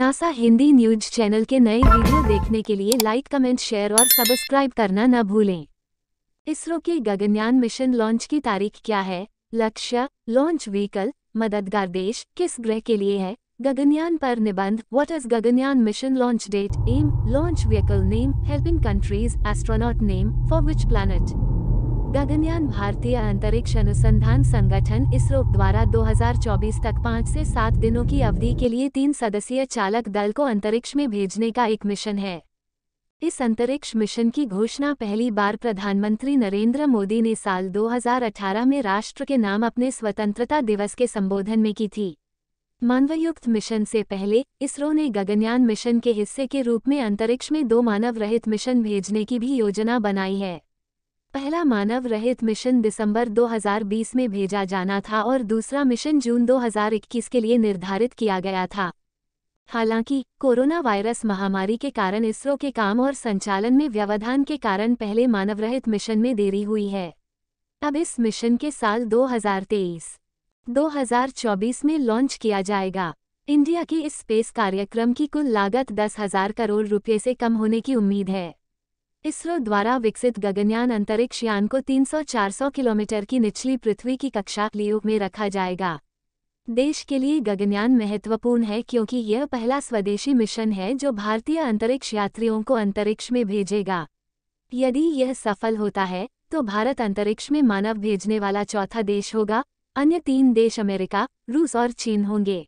NASA Hindi news channel के नए video देखने के लिए लाइक कमेंट शेयर और सब्सक्राइब करना न भूलें इसरो के गगनयान मिशन लॉन्च की तारीख क्या है लक्ष्य लॉन्च व्हीकल मददगार देश किस ग्रह के लिए है गगनयान पर निबंध what is Gaganyaan mission launch date M launch vehicle name helping countries astronaut name for which plan Gaganyaan भारतीय अंतरिक्ष अनुसंधान संगठन इसरो द्वारा 2024 तक पाँच से सात दिनों की अवधि के लिए तीन सदस्यीय चालक दल को अंतरिक्ष में भेजने का एक मिशन है इस अंतरिक्ष मिशन की घोषणा पहली बार प्रधानमंत्री नरेंद्र मोदी ने साल 2018 में राष्ट्र के नाम अपने स्वतंत्रता दिवस के संबोधन में की थी मानवयुक्त मिशन से पहले इसरो ने गगनयान मिशन के हिस्से के रूप में अंतरिक्ष में दो मानव रहित मिशन भेजने की भी योजना बनाई है पहला मानव रहित मिशन दिसंबर 2020 में भेजा जाना था और दूसरा मिशन जून 2021 के लिए निर्धारित किया गया था हालांकि कोरोना वायरस महामारी के कारण इसरो के काम और संचालन में व्यवधान के कारण पहले मानव रहित मिशन में देरी हुई है अब इस मिशन के साल 2023, 2024 में लॉन्च किया जाएगा इंडिया की इस स्पेस कार्यक्रम की कुल लागत दस हजार करोड़ रुपये से कम होने की उम्मीद है इसरो द्वारा विकसित गगनयान अंतरिक्ष यान को 300-400 किलोमीटर की निचली पृथ्वी की कक्षा लियोग में रखा जाएगा देश के लिए गगनयान महत्वपूर्ण है क्योंकि यह पहला स्वदेशी मिशन है जो भारतीय अंतरिक्ष यात्रियों को अंतरिक्ष में भेजेगा यदि यह सफल होता है तो भारत अंतरिक्ष में मानव भेजने वाला चौथा देश होगा अन्य तीन देश अमेरिका रूस और चीन होंगे